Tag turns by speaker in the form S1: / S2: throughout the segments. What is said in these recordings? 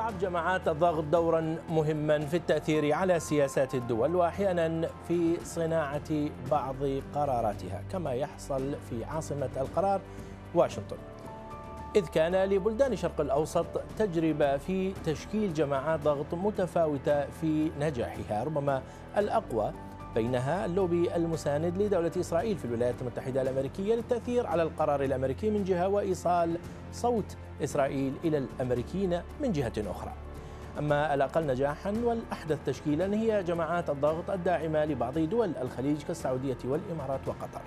S1: تلعب جماعات الضغط دورا مهما في التأثير على سياسات الدول وأحيانا في صناعة بعض قراراتها كما يحصل في عاصمة القرار واشنطن إذ كان لبلدان الشرق الأوسط تجربة في تشكيل جماعات ضغط متفاوتة في نجاحها ربما الأقوى بينها اللوبي المساند لدولة إسرائيل في الولايات المتحدة الأمريكية للتأثير على القرار الأمريكي من جهة وإيصال صوت إسرائيل إلى الأمريكيين من جهة أخرى أما الأقل نجاحا والأحدث تشكيلا هي جماعات الضغط الداعمة لبعض دول الخليج كالسعودية والإمارات وقطر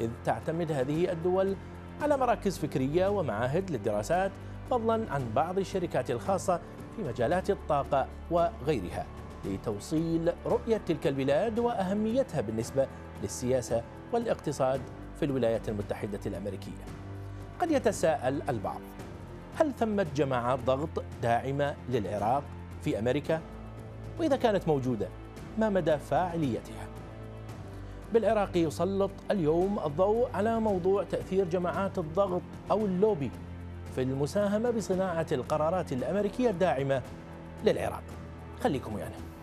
S1: إذ تعتمد هذه الدول على مراكز فكرية ومعاهد للدراسات فضلا عن بعض الشركات الخاصة في مجالات الطاقة وغيرها لتوصيل رؤية تلك البلاد وأهميتها بالنسبة للسياسة والاقتصاد في الولايات المتحدة الأمريكية قد يتساءل البعض هل ثمة جماعات ضغط داعمة للعراق في أمريكا؟ وإذا كانت موجودة ما مدى فاعليتها؟ بالعراق يسلط اليوم الضوء على موضوع تأثير جماعات الضغط أو اللوبي في المساهمة بصناعة القرارات الأمريكية الداعمة للعراق خليكم ويانا يعني.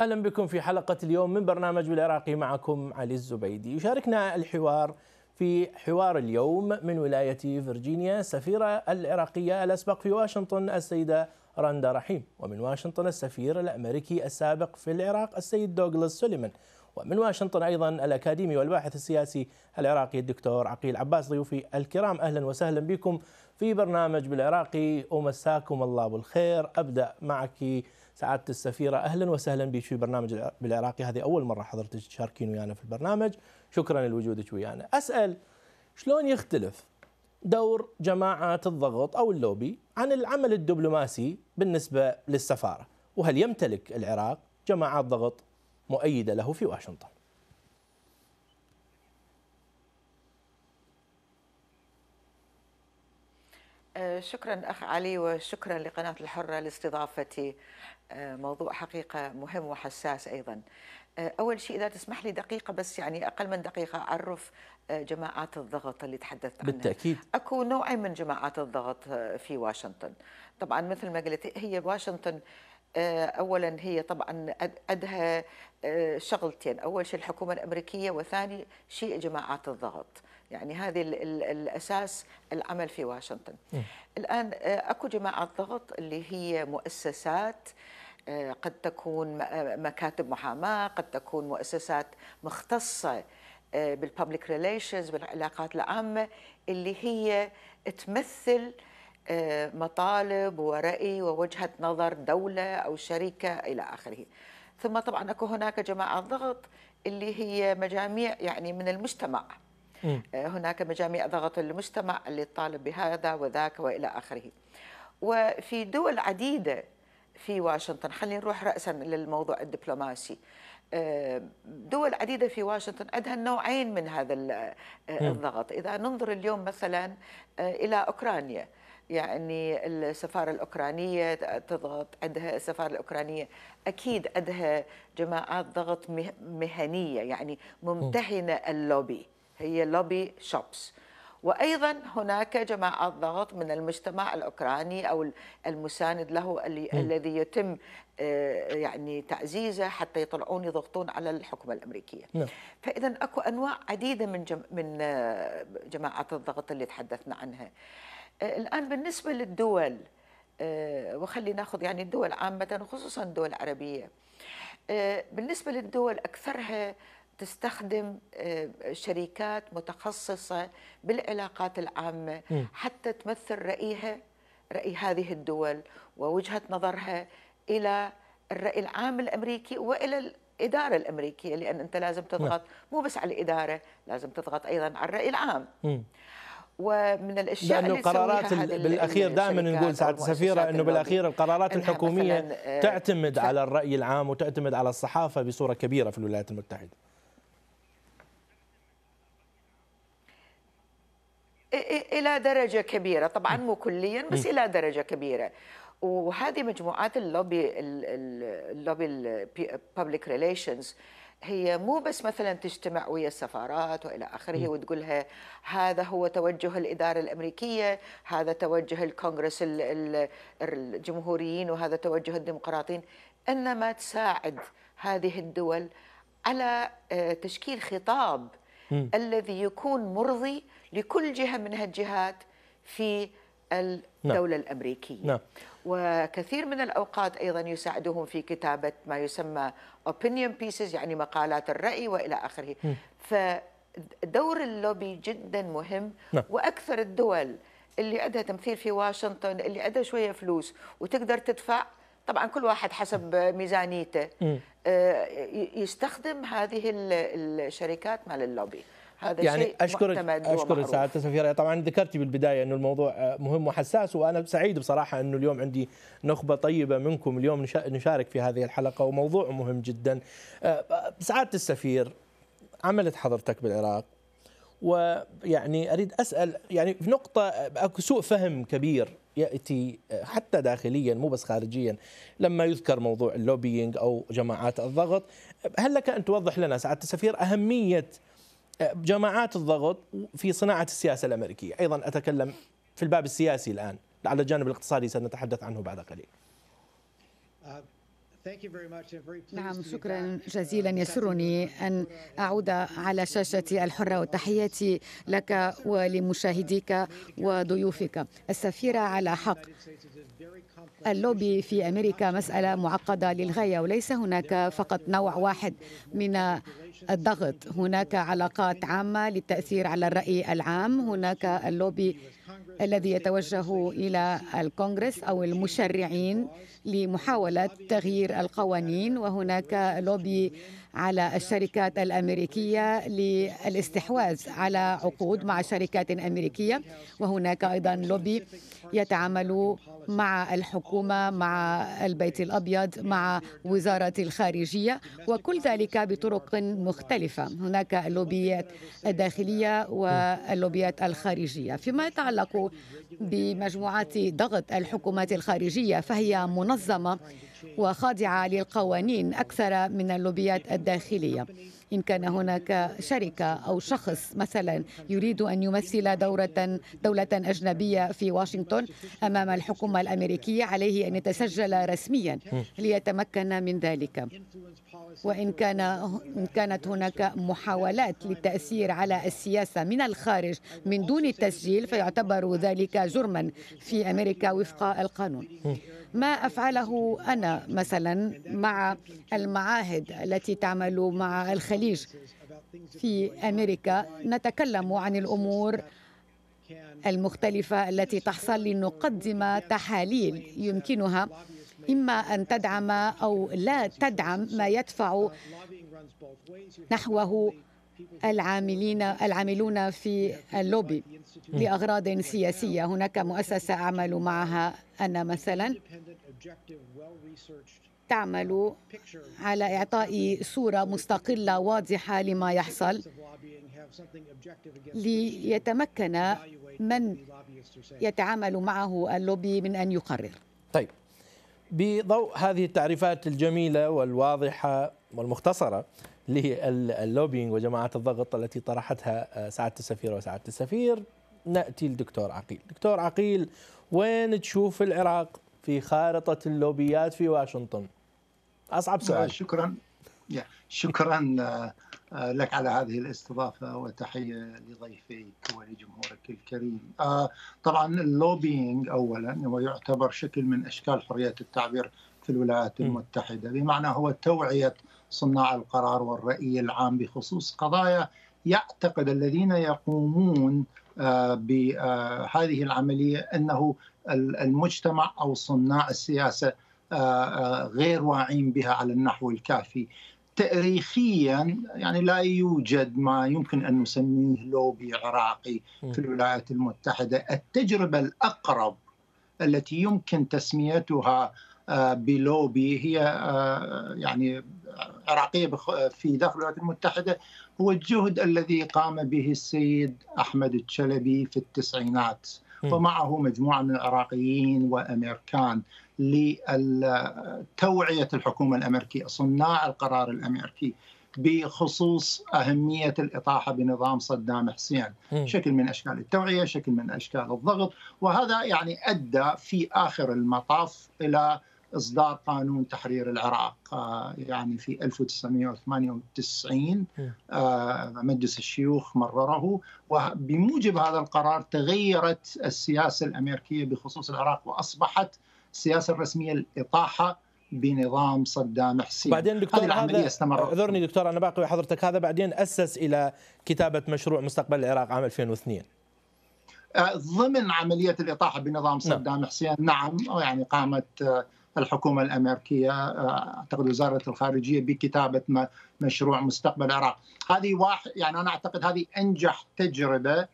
S1: اهلا بكم في حلقه اليوم من برنامج بالعراقي معكم علي الزبيدي يشاركنا الحوار في حوار اليوم من ولايه فرجينيا السفيره العراقيه الاسبق في واشنطن السيده رندا رحيم ومن واشنطن السفير الامريكي السابق في العراق السيد دوغلاس سوليمان ومن واشنطن ايضا الاكاديمي والباحث السياسي العراقي الدكتور عقيل عباس ضيوفي الكرام اهلا وسهلا بكم في برنامج بالعراقي ومساكم الله بالخير ابدا معك سعاده السفيره اهلا وسهلا بك في برنامج بالعراقي هذه اول مره حضرتك تشاركين ويانا في البرنامج شكرا لوجودك ويانا اسال شلون يختلف دور جماعات الضغط او اللوبي عن العمل الدبلوماسي بالنسبه للسفاره وهل يمتلك العراق جماعات ضغط مؤيده له في واشنطن
S2: آه، شكرا أخ علي وشكرا لقناة الحرة لاستضافتي آه، موضوع حقيقة مهم وحساس أيضا آه، أول شيء إذا تسمح لي دقيقة بس يعني أقل من دقيقة أعرف جماعات الضغط اللي تحدثت عنها بالتأكيد أكو نوعين من جماعات الضغط في واشنطن طبعا مثل ما قلت هي واشنطن اولا هي طبعا ادها شغلتين اول شيء الحكومه الامريكيه وثاني شيء جماعات الضغط يعني هذه الأساس العمل في واشنطن م. الآن آه، أكو جماعة ضغط اللي هي مؤسسات آه، قد تكون آه، مكاتب محاماة قد تكون مؤسسات مختصة بالببليك ريليشنز بالعلاقات العامة اللي هي تمثل مطالب ورأي ووجهة نظر دولة أو شركة إلى آخره ثم طبعا أكو هناك جماعة ضغط اللي هي مجاميع يعني من المجتمع آه، هناك مجاميع ضغط المجتمع اللي تطالب بهذا وذاك والى اخره. وفي دول عديده في واشنطن خلينا نروح راسا للموضوع الدبلوماسي آه، دول عديده في واشنطن عندها نوعين من هذا آه، الضغط اذا ننظر اليوم مثلا الى اوكرانيا يعني السفارة الأوكرانية تضغط عندها السفارة الأوكرانية أكيد عندها جماعات ضغط مهنية يعني ممتهنة اللوبي هي لوبي شوبس وايضا هناك جماعات ضغط من المجتمع الاوكراني او المساند له الذي يتم آه، يعني تعزيزه حتى يطلعون يضغطون على الحكومه الامريكيه. نعم. فاذا اكو انواع عديده من جم... من آه، جماعات الضغط اللي تحدثنا عنها. آه، الان بالنسبه للدول وخلي ناخذ يعني الدول عامه وخصوصا الدول العربيه. بالنسبه للدول اكثرها تستخدم آه، شركات متخصصة بالعلاقات العامة حتى تمثل رأيها رأي هذه الدول ووجهة نظرها إلى الرأي العام الأمريكي وإلى الإدارة الأمريكية لأن أنت لازم نعم. تضغط مو بس على الإدارة لازم تضغط أيضا على الرأي العام ومن الاشياء لانه القرارات بالاخير دائما نقول
S1: سعاده السفيره انه بالاخير القرارات الحكوميه آه، تعتمد على الراي العام وتعتمد على الصحافه بصوره كبيره في الولايات المتحده
S2: إلى درجة كبيرة طبعا مو كليا بس إلى درجة كبيرة وهذه مجموعات اللوبي اللوبي الببليك ريليشنز هي مو بس مثلا تجتمع ويا السفارات والى اخره وتقولها هذا هو توجه الاداره الامريكيه، هذا توجه الكونغرس الجمهوريين وهذا توجه الديمقراطيين، انما تساعد هذه الدول على تشكيل خطاب م. الذي يكون مرضي لكل جهة من هالجهات في نعم. الدولة نعم. الأمريكية نعم. وكثير من الأوقات أيضا يساعدهم في كتابة ما يسمى opinion pieces يعني مقالات الرأي وإلى آخره م. فدور اللوبي جدا مهم نعم. وأكثر الدول اللي عندها تمثيل في واشنطن اللي عندها شوية فلوس وتقدر تدفع طبعا كل واحد حسب ميزانيته م. آه، يستخدم هذه الشركات مال اللوبي هذا يعني شيء اشكرك اشكرك سعاده
S1: السفيره طبعا ذكرتي بالبدايه انه الموضوع آه، مهم وحساس وانا سعيد بصراحه انه اليوم عندي نخبه طيبه منكم اليوم نشارك في هذه الحلقه وموضوع مهم جدا آه، سعاده السفير عملت حضرتك بالعراق ويعني اريد اسال يعني في نقطه اكو سوء فهم كبير ياتي آه، حتى داخليا مو بس خارجيا لما يذكر موضوع اللوبينج او جماعات الضغط هل لك ان توضح لنا سعاده السفير اهميه آه، جماعات الضغط في صناعه السياسه الامريكيه ايضا اتكلم في الباب السياسي الان على الجانب الاقتصادي سنتحدث عنه بعد قليل
S3: آه، نعم شكرا
S4: جزيلا uh, يسرني أن أعود على شاشة الحرة وتحياتي لك ولمشاهديك وضيوفك السفيرة على حق اللوبي في أمريكا مسألة معقدة للغاية وليس هناك فقط نوع واحد من الضغط هناك علاقات عامة للتأثير على الرأي العام هناك اللوبي الذي يتوجه إلى الكونغرس أو المشرعين لمحاولة تغيير القوانين وهناك لوبي على الشركات الامريكيه للاستحواذ على عقود مع شركات امريكيه وهناك ايضا لوبي يتعامل مع الحكومه مع البيت الابيض مع وزاره الخارجيه وكل ذلك بطرق مختلفه هناك اللوبيات الداخليه واللوبيات الخارجيه فيما يتعلق بمجموعات ضغط الحكومات الخارجيه فهي منظمه وخاضعة للقوانين أكثر من اللوبيات الداخلية إن كان هناك شركة أو شخص مثلا يريد أن يمثل دورة دولة أجنبية في واشنطن أمام الحكومة الأمريكية عليه أن يتسجل رسميا ليتمكن من ذلك وإن كان إن كانت هناك محاولات للتأثير على السياسة من الخارج من دون التسجيل فيعتبر ذلك جرما في أمريكا وفق القانون ما أفعله أنا مثلا مع المعاهد التي تعمل مع الخليج في أمريكا نتكلم عن الأمور المختلفة التي تحصل لنقدم تحاليل يمكنها إما أن تدعم أو لا تدعم ما يدفع نحوه العاملين العاملون في اللوبي لأغراض سياسية هناك مؤسسة أعمل معها أنا مثلا تعمل على إعطاء صورة مستقلة واضحة لما يحصل ليتمكن من يتعامل معه اللوبي من أن يقرر
S1: طيب بضوء هذه التعريفات الجميلة والواضحة والمختصرة للوبينج وجماعات الضغط التي طرحتها آه، سعادة السفيرة وسعادة السفير نأتي للدكتور عقيل دكتور عقيل وين تشوف العراق
S3: في خارطة اللوبيات في واشنطن أصعب سؤال شكرا شكرا آه، آه، لك على هذه الاستضافه وتحيه لضيفيك ولجمهورك الكريم. آه، طبعا اللوبينج اولا هو يعتبر شكل من اشكال حريه التعبير في الولايات المتحده، بمعنى هو توعيه صناع القرار والرأي العام بخصوص قضايا يعتقد الذين يقومون آه، بهذه العمليه انه المجتمع او صناع السياسه غير واعين بها على النحو الكافي تاريخيا يعني لا يوجد ما يمكن ان نسميه لوبي عراقي في الولايات المتحده، التجربه الاقرب التي يمكن تسميتها آه، بلوبي هي آه، يعني عراقيه في داخل الولايات المتحده هو الجهد الذي قام به السيد احمد الشلبي في التسعينات ومعه مجموعه من العراقيين وامريكان لتوعية الحكومة الأمريكية صناع القرار الأمريكي بخصوص أهمية الإطاحة بنظام صدام حسين شكل من أشكال التوعية شكل من أشكال الضغط وهذا يعني أدى في آخر المطاف إلى إصدار قانون تحرير العراق آه، يعني في 1998 آه، مجلس الشيوخ مرره وبموجب هذا القرار تغيرت السياسة الأمريكية بخصوص العراق وأصبحت السياسه الرسميه الاطاحه بنظام صدام حسين بعدين دكتور هذه العمليه استمرت
S1: اعذرني دكتور انا باقي حضرتك هذا بعدين اسس الى كتابه مشروع مستقبل العراق عام 2002
S3: أه، ضمن عمليه الاطاحه بنظام نعم. صدام حسين نعم يعني قامت أه، الحكومه الامريكيه أه، اعتقد وزاره الخارجيه بكتابه مشروع مستقبل العراق هذه واحد يعني انا اعتقد هذه انجح تجربه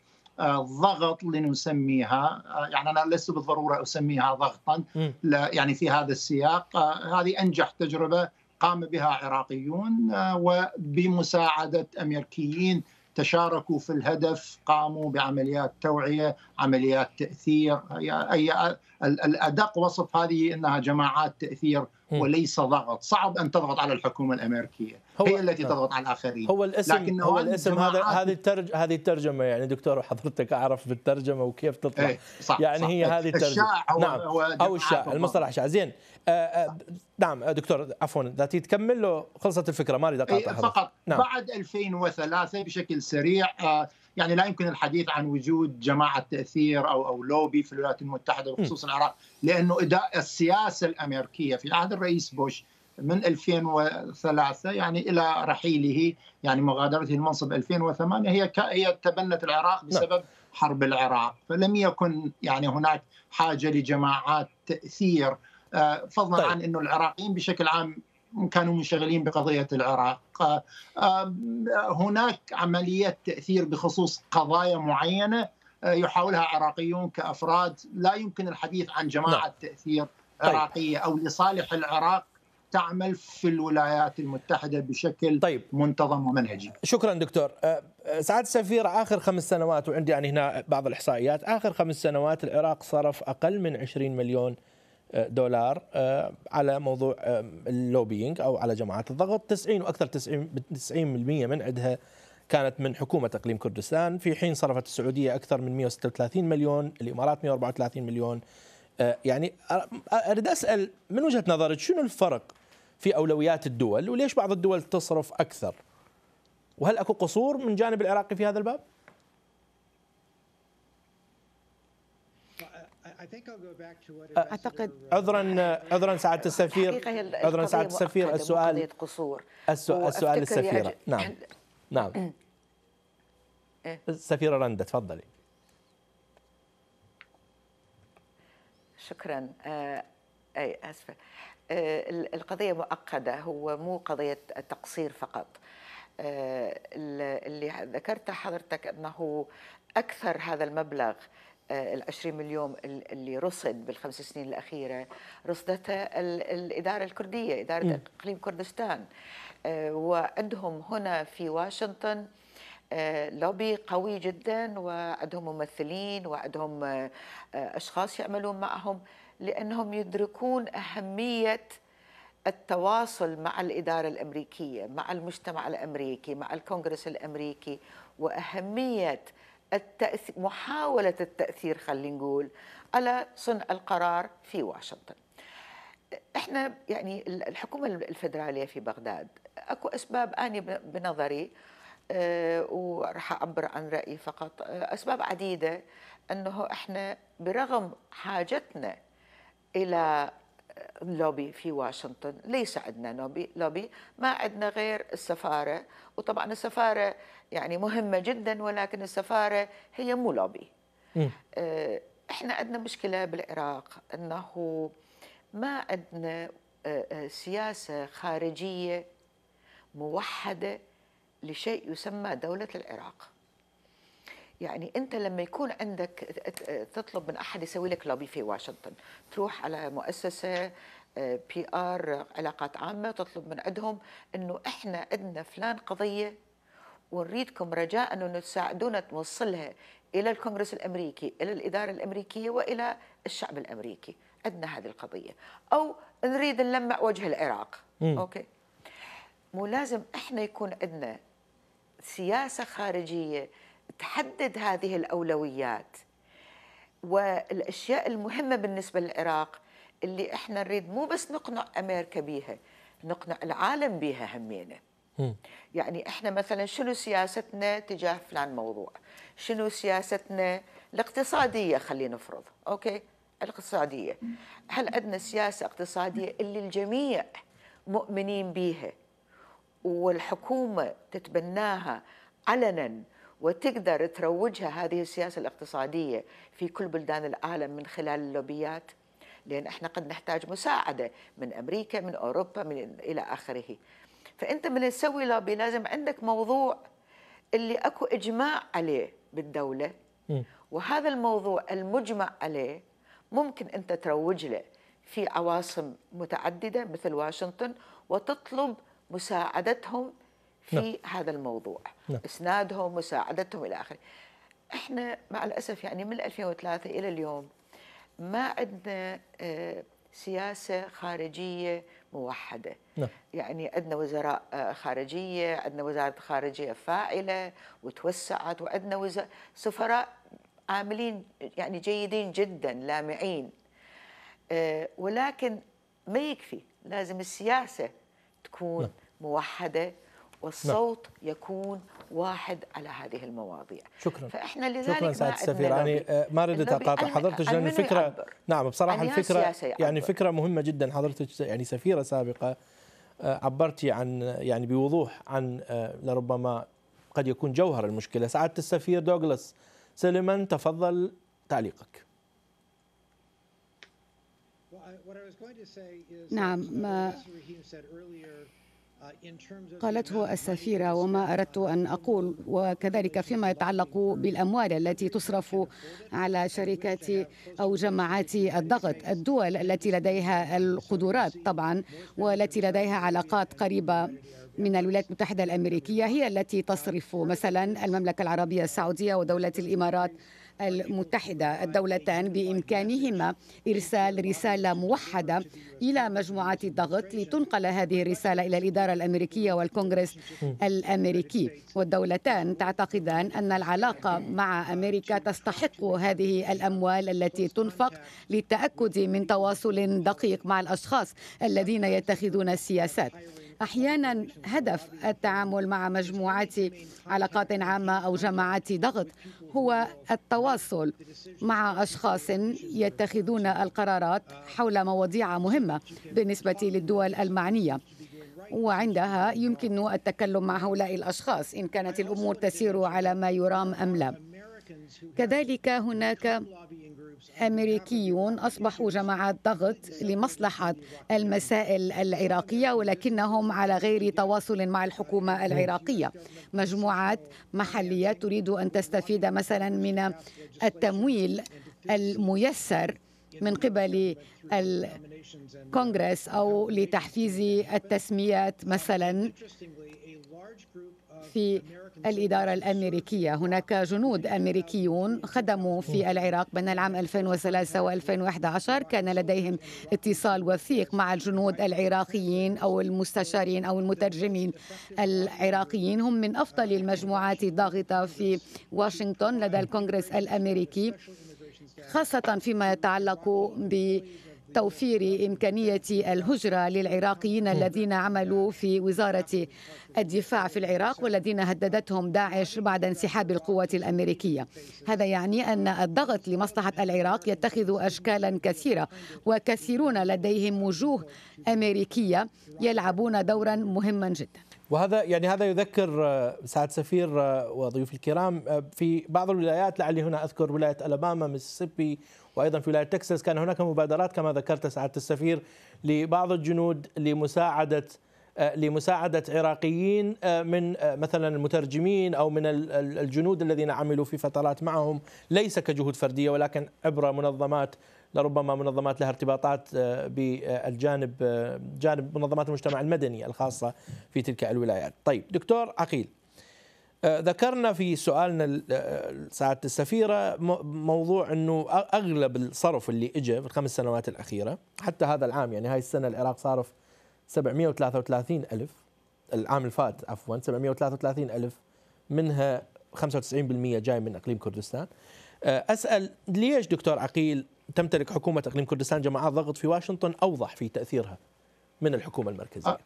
S3: ضغط لنسميها آه، يعني انا لست بالضروره اسميها ضغطا يعني في هذا السياق آه، هذه انجح تجربه قام بها عراقيون آه، وبمساعده امريكيين تشاركوا في الهدف قاموا بعمليات توعيه عمليات تاثير يعني اي الادق وصف هذه انها جماعات تاثير وليس ضغط صعب ان تضغط على الحكومه الامريكيه هو هي التي آه. تضغط على الاخرين هو الاسم لكن هو الاسم هذا هذه
S1: الترج هذه الترجمه يعني دكتور وحضرتك اعرف بالترجمه وكيف تطلع ايه صح يعني صح هي صح هذه الترجمه هو نعم هو او الشاع المصطلح الشاع زين آه آه نعم آه، دكتور عفوا ذاتي تكمل له خلصت الفكره ما اريد اقاطع إيه، فقط نعم.
S3: بعد 2003 بشكل سريع آه يعني لا يمكن الحديث عن وجود جماعه تاثير او او لوبي في الولايات المتحده بخصوص العراق لانه اداء السياسه الامريكيه في عهد الرئيس بوش من 2003 يعني الى رحيله يعني مغادرته المنصب 2008 هي هي تبنت العراق نعم. بسبب حرب العراق فلم يكن يعني هناك حاجه لجماعات تاثير آه، فضلا طيب. عن انه العراقيين بشكل عام كانوا منشغلين بقضية العراق آه، آه، هناك عملية تأثير بخصوص قضايا معينة آه، يحاولها عراقيون كأفراد لا يمكن الحديث عن جماعة نعم. تأثير طيب. عراقية أو لصالح العراق تعمل في الولايات المتحدة بشكل طيب. منتظم ومنهجي شكرا دكتور سعادة السفير آخر خمس سنوات وعندي يعني
S1: هنا بعض الإحصائيات آخر خمس سنوات العراق صرف أقل من 20 مليون دولار آه، على موضوع آه، اللوبينج او على جماعات الضغط 90 واكثر 90 90% من عندها كانت من حكومه اقليم كردستان في حين صرفت السعوديه اكثر من 136 مليون الامارات 134 مليون آه، يعني اريد اسال من وجهه نظرك شنو الفرق في اولويات الدول وليش بعض الدول تصرف اكثر وهل اكو قصور من جانب العراقي في هذا الباب؟ اعتقد عذرا عذرا سعاده السفير عذرا سعاده السفير السؤال قصور السؤال السفيره نعم نعم السفيره رندا تفضلي
S2: شكرا اي اسفه القضيه مؤقده هو مو قضيه تقصير فقط اللي ذكرته حضرتك انه اكثر هذا المبلغ آه، ال 20 مليون اللي رصد بالخمس سنين الاخيره رصدتها الاداره الكرديه اداره اقليم كردستان آه، وعندهم هنا في واشنطن آه، لوبي قوي جدا وعندهم ممثلين وعندهم اشخاص يعملون معهم لانهم يدركون اهميه التواصل مع الإدارة الأمريكية مع المجتمع الأمريكي مع الكونغرس الأمريكي وأهمية التأثير محاولة التأثير خلينا نقول على صنع القرار في واشنطن احنا يعني الحكومة الفدرالية في بغداد اكو اسباب اني بنظري آه، وراح اعبر عن رايي فقط آه، اسباب عديده انه احنا برغم حاجتنا الى لوبي في واشنطن ليس عندنا لوبي لوبي ما عندنا غير السفارة وطبعا السفارة يعني مهمة جدا ولكن السفارة هي مو لوبي آه، احنا عندنا مشكلة بالعراق انه ما عندنا آه، آه، سياسة خارجية موحدة لشيء يسمى دولة العراق يعني انت لما يكون عندك تطلب من احد يسوي لك لوبي في واشنطن تروح على مؤسسه بي آه، ار علاقات عامه تطلب من عندهم انه احنا عندنا فلان قضيه ونريدكم رجاء انه تساعدونا توصلها الى الكونغرس الامريكي الى الاداره الامريكيه والى الشعب الامريكي عندنا هذه القضيه او نريد نلمع وجه العراق م. اوكي مو لازم احنا يكون عندنا سياسه خارجيه تحدد هذه الاولويات والاشياء المهمه بالنسبه للعراق اللي احنا نريد مو بس نقنع امريكا بيها نقنع العالم بيها همينه يعني احنا مثلا شنو سياستنا تجاه فلان موضوع شنو سياستنا الاقتصاديه خلينا نفرض اوكي الاقتصاديه هل عندنا سياسه اقتصاديه اللي الجميع مؤمنين بيها والحكومه تتبناها علنا وتقدر تروجها هذه السياسة الاقتصادية في كل بلدان العالم من خلال اللوبيات لأن احنا قد نحتاج مساعدة من أمريكا من أوروبا من إلى آخره فأنت من تسوي لوبي لازم عندك موضوع اللي أكو إجماع عليه بالدولة وهذا الموضوع المجمع عليه ممكن أنت تروج له في عواصم متعددة مثل واشنطن وتطلب مساعدتهم نعم. في نعم. هذا الموضوع نعم. اسنادهم مساعدتهم الى اخره احنا مع الاسف يعني من 2003 الى اليوم ما عندنا آه، سياسه خارجيه موحده نعم. يعني عندنا وزراء آه، خارجيه عندنا وزاره خارجيه فاعله وتوسعت وعندنا سفراء عاملين يعني جيدين جدا لامعين آه، ولكن ما يكفي لازم السياسه تكون نعم. موحده نعم. والصوت نعم. يكون واحد على هذه المواضيع شكرا فاحنا لذلك شكرا سعاده
S1: السفير يعني آه، ما ردت اقاطع حضرتك لان الفكره نعم بصراحه الفكره يعني فكره مهمه جدا حضرتك يعني سفيره سابقه آه، عبرتي عن يعني بوضوح عن آه، لربما قد يكون جوهر المشكله سعاده السفير دوغلاس سليمان تفضل تعليقك
S3: نعم ما قالته
S4: السفيرة وما أردت أن أقول وكذلك فيما يتعلق بالأموال التي تصرف على شركات أو جماعات الضغط الدول التي لديها القدرات طبعا والتي لديها علاقات قريبة من الولايات المتحدة الأمريكية هي التي تصرف مثلا المملكة العربية السعودية ودولة الإمارات المتحدة الدولتان بإمكانهما إرسال رسالة موحدة إلى مجموعات الضغط لتنقل هذه الرسالة إلى الإدارة الأمريكية والكونغرس الأمريكي والدولتان تعتقدان أن العلاقة مع أمريكا تستحق هذه الأموال التي تنفق للتأكد من تواصل دقيق مع الأشخاص الذين يتخذون السياسات احيانا هدف التعامل مع مجموعات علاقات عامه او جماعات ضغط هو التواصل مع أشخاص يتخذون القرارات حول مواضيع مهمة بالنسبة للدول المعنية وعندها يمكن التكلم مع هؤلاء الأشخاص إن كانت الأمور تسير على ما يرام أم لا كذلك هناك أمريكيون أصبحوا جماعات ضغط لمصلحة المسائل العراقية ولكنهم على غير تواصل مع الحكومة العراقية مجموعات محلية تريد أن تستفيد مثلا من التمويل الميسر من قبل الكونغرس أو لتحفيز التسميات مثلا في الإدارة الأمريكية هناك جنود أمريكيون خدموا في العراق بين العام 2003 و 2011 كان لديهم اتصال وثيق مع الجنود العراقيين أو المستشارين أو المترجمين العراقيين هم من أفضل المجموعات الضاغطة في واشنطن لدى الكونغرس الأمريكي خاصة فيما يتعلق ب توفير إمكانية الهجرة للعراقيين الذين عملوا في وزارة الدفاع في العراق والذين هددتهم داعش بعد انسحاب القوات الأمريكية هذا يعني أن الضغط لمصلحة العراق يتخذ أشكالا كثيرة وكثيرون لديهم وجوه أمريكية يلعبون دورا مهما جدا
S1: وهذا يعني هذا يذكر آه، سعد سفير آه، وضيوف الكرام آه، في بعض الولايات لعلي هنا اذكر ولايه الاباما ميسيسيبي وأيضا في ولاية تكساس كان هناك مبادرات كما ذكرت سعادة السفير لبعض الجنود لمساعدة آه، لمساعدة عراقيين آه، من آه، مثلا المترجمين أو من الجنود الذين عملوا في فترات معهم ليس كجهود فردية ولكن عبر منظمات لربما منظمات لها ارتباطات بالجانب جانب منظمات المجتمع المدني الخاصة في تلك الولايات طيب دكتور عقيل آه، ذكرنا في سؤالنا سعاده آه، السفيره موضوع انه اغلب الصرف اللي اجى في الخمس سنوات الاخيره حتى هذا العام يعني هاي السنه العراق صارف 733 الف العام الفات عفوا 733 الف منها 95% جاي من اقليم كردستان آه، اسال ليش دكتور عقيل تمتلك حكومه اقليم كردستان جماعات ضغط في واشنطن
S3: اوضح في تاثيرها من الحكومه المركزيه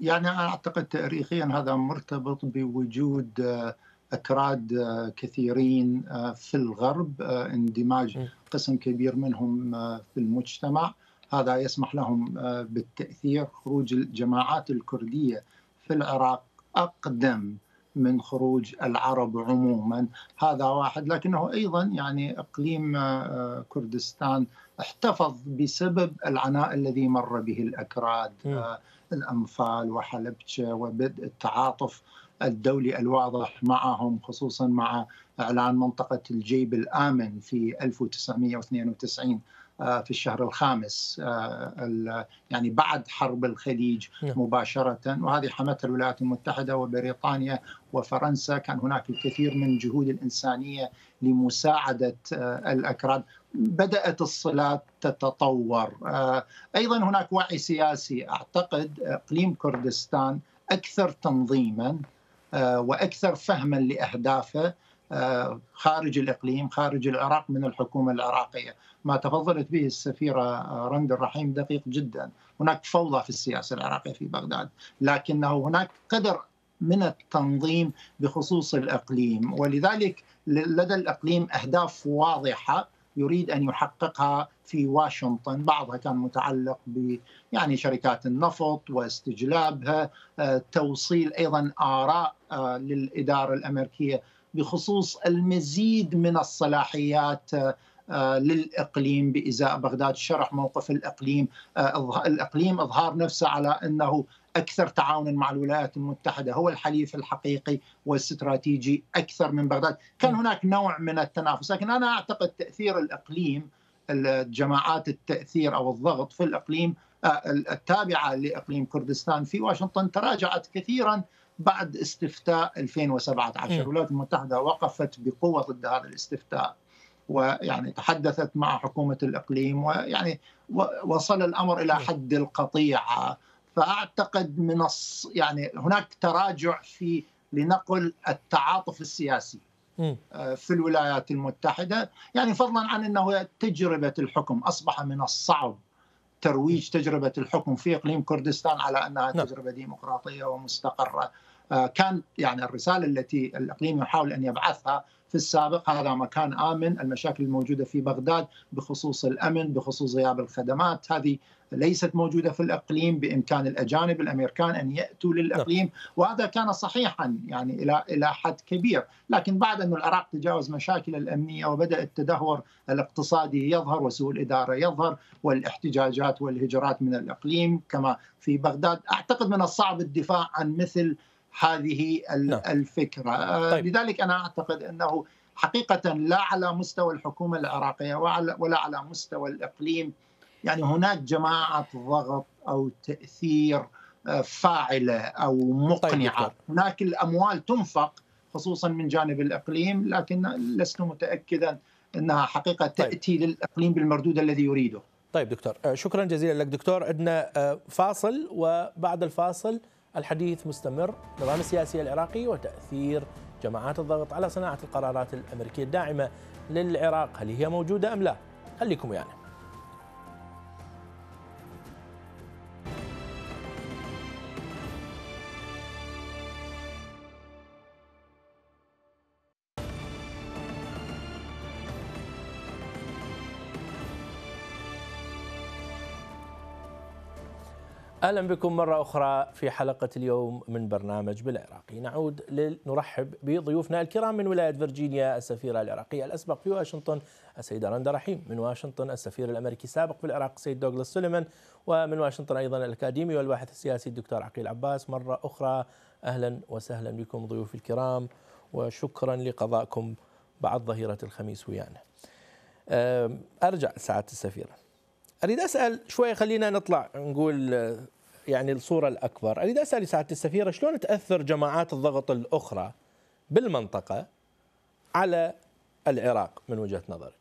S3: يعني انا اعتقد تاريخيا هذا مرتبط بوجود آه، اتراد آه، كثيرين آه، في الغرب اندماج قسم كبير منهم في المجتمع هذا يسمح لهم بالتاثير خروج الجماعات الكرديه في العراق اقدم من خروج العرب عموما هذا واحد لكنه ايضا يعني اقليم آه، كردستان احتفظ بسبب العناء الذي مر به الاكراد آه، الانفال وحلبشه وبدء التعاطف الدولي الواضح معهم خصوصا مع اعلان منطقه الجيب الامن في 1992 آه، في الشهر الخامس آه، يعني بعد حرب الخليج نعم. مباشرة وهذه حمتها الولايات المتحدة وبريطانيا وفرنسا كان هناك الكثير من الجهود الإنسانية لمساعدة آه، الأكراد بدأت الصلات تتطور أيضا هناك وعي سياسي أعتقد إقليم كردستان أكثر تنظيما وأكثر فهما لأهدافه آه، خارج الإقليم خارج العراق من الحكومة العراقية ما تفضلت به السفيرة رند الرحيم دقيق جدا هناك فوضى في السياسة العراقية في بغداد لكنه هناك قدر من التنظيم بخصوص الإقليم ولذلك لدى الإقليم أهداف واضحة يريد ان يحققها في واشنطن بعضها كان متعلق ب يعني شركات النفط واستجلابها آه، توصيل ايضا اراء آه، للاداره الامريكيه بخصوص المزيد من الصلاحيات آه، آه، للاقليم بازاء بغداد، شرح موقف الاقليم، آه، الاقليم اظهار نفسه على انه اكثر تعاونا مع الولايات المتحده، هو الحليف الحقيقي والاستراتيجي اكثر من بغداد، كان هناك نوع من التنافس، لكن انا اعتقد تاثير الاقليم الجماعات التاثير او الضغط في الاقليم التابعه لاقليم كردستان في واشنطن تراجعت كثيرا بعد استفتاء 2017 الولايات المتحدة وقفت بقوة ضد هذا الاستفتاء ويعني تحدثت مع حكومة الإقليم ويعني وصل الأمر إلى حد القطيعة فأعتقد من الص... يعني هناك تراجع في لنقل التعاطف السياسي آه، في الولايات المتحدة يعني فضلا عن أنه تجربة الحكم أصبح من الصعب ترويج تجربة الحكم في إقليم كردستان على أنها نعم. تجربة ديمقراطية ومستقرة آه، كان يعني الرساله التي الاقليم يحاول ان يبعثها في السابق هذا مكان امن، المشاكل الموجوده في بغداد بخصوص الامن، بخصوص غياب الخدمات، هذه ليست موجوده في الاقليم بامكان الاجانب الامريكان ان ياتوا للاقليم، نعم. وهذا كان صحيحا يعني الى الى حد كبير، لكن بعد ان العراق تجاوز مشاكل الامنيه وبدا التدهور الاقتصادي يظهر وسوء الاداره يظهر والاحتجاجات والهجرات من الاقليم كما في بغداد، اعتقد من الصعب الدفاع عن مثل هذه نعم. الفكره آه، طيب. لذلك انا اعتقد انه حقيقه لا على مستوى الحكومه العراقيه ولا على مستوى الاقليم يعني هناك جماعه ضغط او تاثير آه، فاعله او طيب مقنعه طيب هناك الاموال تنفق خصوصا من جانب الاقليم لكن لست متاكدا انها حقيقه طيب. تاتي طيب. للاقليم بالمردود الذي يريده طيب دكتور آه، شكرا جزيلا لك
S1: دكتور عندنا فاصل وبعد الفاصل الحديث مستمر نظام السياسي العراقي وتأثير جماعات الضغط على صناعة القرارات الأمريكية الداعمة للعراق هل هي موجودة أم لا خليكم يعني. اهلا بكم مره اخرى في حلقه اليوم من برنامج بالعراقي، نعود لنرحب بضيوفنا الكرام من ولايه فرجينيا السفيره العراقيه الاسبق في واشنطن السيده رندا رحيم، من واشنطن السفير الامريكي السابق في العراق السيد دوغلاس سوليمان، ومن واشنطن ايضا الاكاديمي والباحث السياسي الدكتور عقيل عباس، مره اخرى اهلا وسهلا بكم ضيوفي الكرام وشكرا لقضائكم بعد ظهيره الخميس ويانا. ارجع سعاده السفيره. اريد اسال شوي خلينا نطلع نقول يعني الصورة الأكبر أريد أسأل سعادة السفيرة شلون تأثر جماعات الضغط الأخرى بالمنطقة على العراق من وجهة نظرك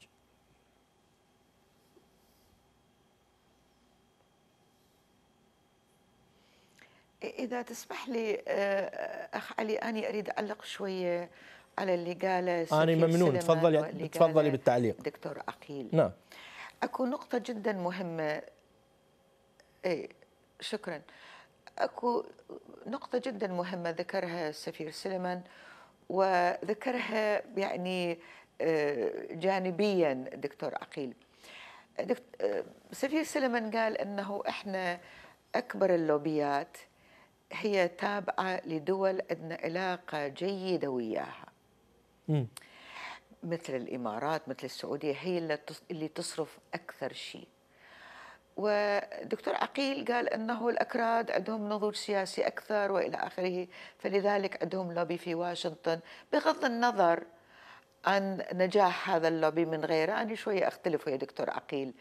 S2: إذا تسمح لي آه، أخ علي أنا أريد أعلق شوية على اللي قاله أنا ممنون تفضلي
S1: تفضلي بالتعليق دكتور عقيل نعم
S2: أكو نقطة جدا مهمة إيه، شكرا اكو نقطة جدا مهمة ذكرها السفير سليمان وذكرها يعني آه، جانبيا دكتور عقيل آه، سفير سليمان قال انه احنا اكبر اللوبيات هي تابعة لدول عندنا علاقة جيدة وياها مثل الامارات مثل السعودية هي اللي تصرف اكثر شيء ودكتور عقيل قال انه الاكراد عندهم نضوج سياسي اكثر والى اخره فلذلك عندهم لوبي في واشنطن بغض النظر عن نجاح هذا اللوبي من غيره انا شويه اختلف ويا دكتور عقيل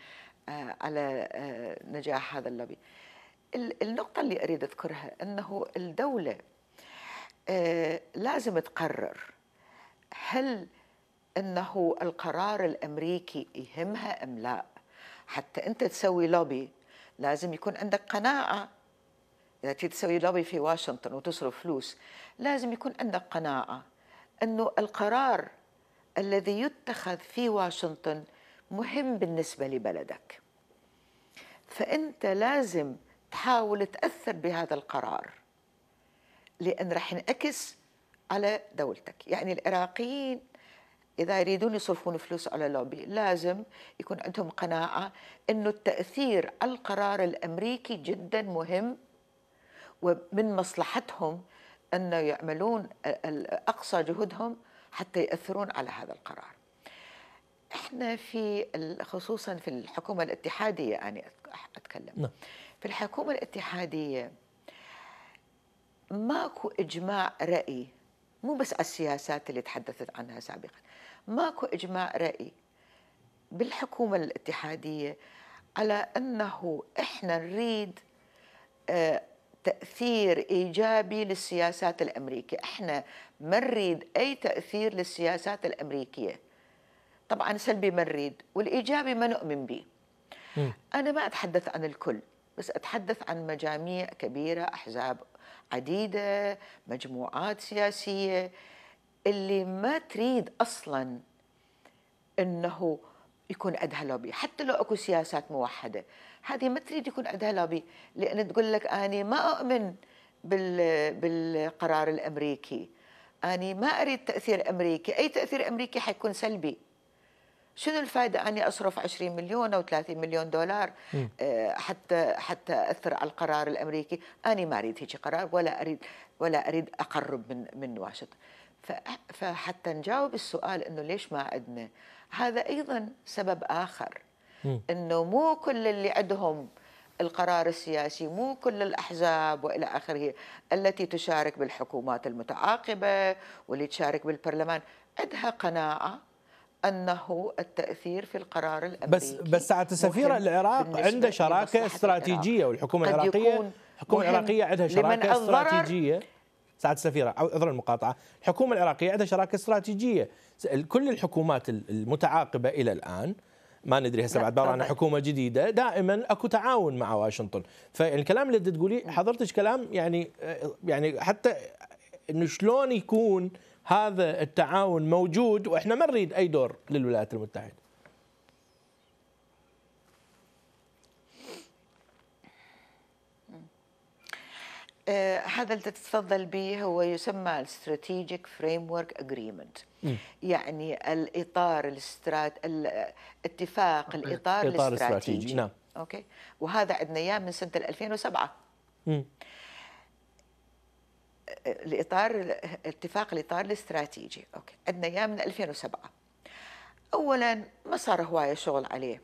S2: آه، على آه، نجاح هذا اللوبي النقطه اللي اريد اذكرها انه الدوله آه، لازم تقرر هل انه القرار الامريكي يهمها ام لا حتى انت تسوي لوبي لازم يكون عندك قناعه اذا تيجي تسوي لوبي في واشنطن وتصرف فلوس لازم يكون عندك قناعه انه القرار الذي يتخذ في واشنطن مهم بالنسبه لبلدك فانت لازم تحاول تاثر بهذا القرار لان راح ينعكس على دولتك يعني العراقيين إذا يريدون يصرفون فلوس على لوبي لازم يكون عندهم قناعة أنه التأثير على القرار الأمريكي جدا مهم ومن مصلحتهم أن يعملون أقصى جهدهم حتى يأثرون على هذا القرار احنا في خصوصا في الحكومة الاتحادية أنا أتكلم نعم. في الحكومة الاتحادية ماكو إجماع رأي مو بس على السياسات اللي تحدثت عنها سابقا ماكو إجماع رأي بالحكومة الاتحادية على أنه إحنا نريد آه، تأثير إيجابي للسياسات الأمريكية إحنا ما نريد أي تأثير للسياسات الأمريكية طبعا سلبي ما نريد والإيجابي ما نؤمن به أنا ما أتحدث عن الكل بس أتحدث عن مجاميع كبيرة أحزاب عديدة مجموعات سياسية اللي ما تريد أصلا أنه يكون عندها لوبي حتى لو أكو سياسات موحدة هذه ما تريد يكون عندها لوبي لأن تقول لك أنا ما أؤمن بالقرار الأمريكي أنا ما أريد تأثير أمريكي أي تأثير أمريكي حيكون سلبي شنو الفائدة أني أصرف 20 مليون أو 30 مليون دولار آه، حتى حتى أثر على القرار الأمريكي أنا ما أريد هيك قرار ولا أريد ولا أريد أقرب من من واشنطن فحتى نجاوب السؤال أنه ليش ما عندنا هذا أيضا سبب آخر أنه مو كل اللي عندهم القرار السياسي مو كل الأحزاب وإلى آخره التي تشارك بالحكومات المتعاقبة واللي تشارك بالبرلمان عندها قناعة انه التاثير في القرار الامريكي بس بس ساعه السفيره العراق عنده شراكه استراتيجيه والحكومه العراقيه
S1: الحكومه العراقيه عندها شراكه استراتيجيه ساعه السفيره عذر المقاطعه الحكومه العراقيه عندها شراكه استراتيجيه كل الحكومات المتعاقبه الى الان ما ندري هسه بعد عن حكومه جديده دائما اكو تعاون مع واشنطن فالكلام اللي تقوليه حضرتك كلام يعني آه، يعني حتى انه شلون يكون هذا التعاون موجود واحنا ما نريد اي دور للولايات المتحده
S2: أه، هذا اللي تتفضل به هو يسمى الاستراتيجيك فريم ورك اجريمنت يعني الاطار الاسترات الاتفاق الاطار الاستراتيجي نعم اوكي وهذا عندنا اياه من سنه 2007 الاطار اتفاق الاطار الاستراتيجي اوكي عندنا اياه من 2007 اولا ما صار هوايه شغل عليه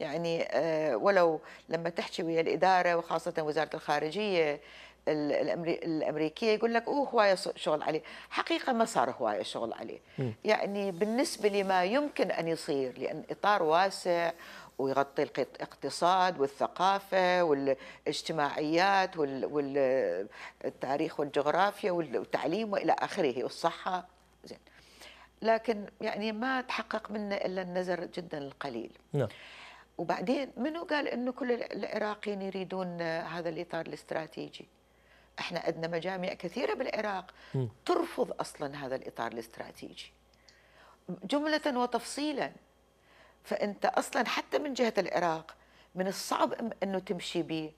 S2: يعني آه، ولو لما تحكي ويا الاداره وخاصه وزاره الخارجيه الامريكيه يقول لك اوه هوايه شغل عليه، حقيقه ما صار هوايه شغل عليه، م. يعني بالنسبه لما يمكن ان يصير لان اطار واسع ويغطي الاقتصاد والثقافة والاجتماعيات والتاريخ والجغرافيا والتعليم وإلى آخره والصحة زين لكن يعني ما تحقق منه إلا النزر جدا القليل نعم وبعدين منو قال انه كل العراقيين يريدون هذا الاطار الاستراتيجي؟ احنا عندنا مجامع كثيره بالعراق ترفض اصلا هذا الاطار الاستراتيجي. جمله وتفصيلا فانت اصلا حتى من جهه العراق من الصعب انه تمشي به